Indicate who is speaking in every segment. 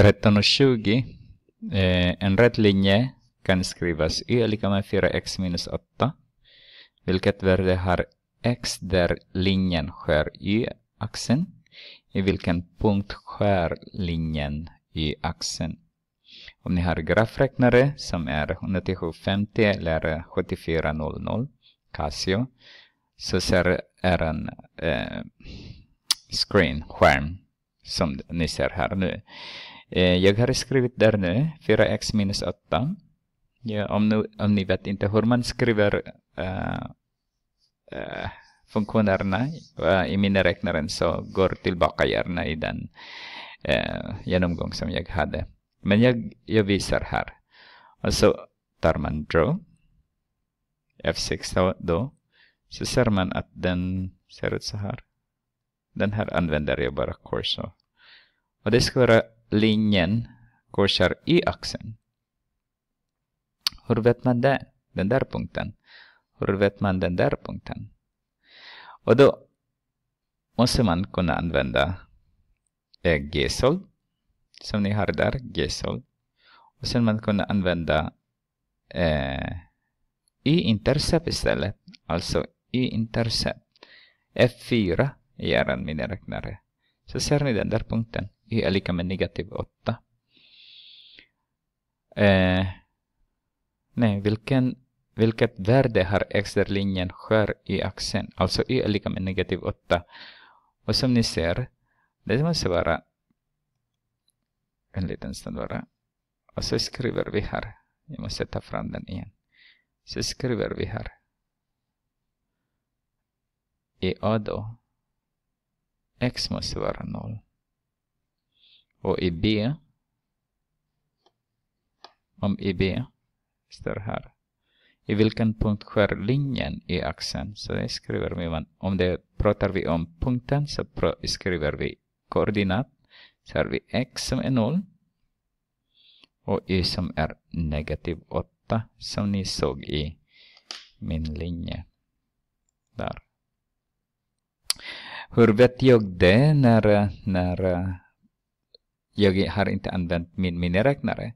Speaker 1: 13 och 20. Eh, en rätt linje kan skrivas y är lika med 4x minus 8. Vilket värde har x där linjen skär y-axeln? I vilken punkt skär linjen y-axeln? Om ni har grafräknare som är 19750 eller 7400 Casio så ser är en eh, screen, skärm som ni ser här nu. Eh, jag har skrivit där nu 4x minus 8. Ja, om, nu, om ni vet inte hur man skriver uh, uh, funktionerna uh, i miniräknaren så går tillbaka gärna i den uh, genomgång som jag hade. Men jag, jag visar här. Och så tar man draw. F6 då. Så ser man att den ser ut så här. Den här använder jag bara cursor. Och det ska vara linjen korsar y-axeln. Hur vet man det? Den där punkten. Hur vet man den där punkten? Och då måste man kunna använda eh, G-sol som ni har där, G-sol. Och sen man kunna använda eh, y-intercept istället, alltså y-intercept. F4 i er miniräknare. Så ser ni den där punkten y är lika med negativ 8. Eh, nej, vilken, vilket värde har x linjen skär i axeln Alltså y är lika med negativ 8. Och som ni ser, det måste vara en liten stund bara. Och så skriver vi här. Jag måste ta fram den igen. Så skriver vi här. I A då. X måste vara noll. Och i B, om i B, står här. I vilken punkt skär linjen i axeln? Så det skriver vi, om det pratar vi om punkten så skriver vi koordinat. Så har vi x som är 0 och y som är negativ 8 som ni såg i min linje. Där. Hur vet jag det när, när jag har inte använt min miniräknare.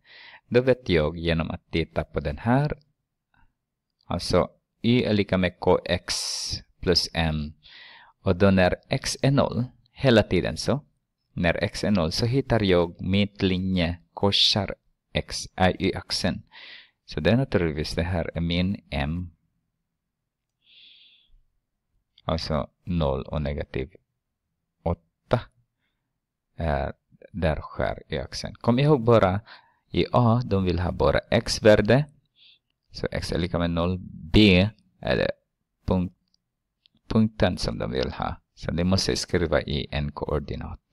Speaker 1: Då vet jag genom att titta på den här. Alltså y är lika med kx plus m. Och då när x är noll, hela tiden så, när x är noll så hittar jag mittlinje korsar x, äh, y-axeln. Så det är naturligtvis det här är min m. Alltså 0 och negativ 8 är där skär axeln. Kom ihåg bara i A, de vill ha bara x-värde. Så x är lika med 0. B är det punkt, punkten som de vill ha. Så de måste skriva i en koordinat.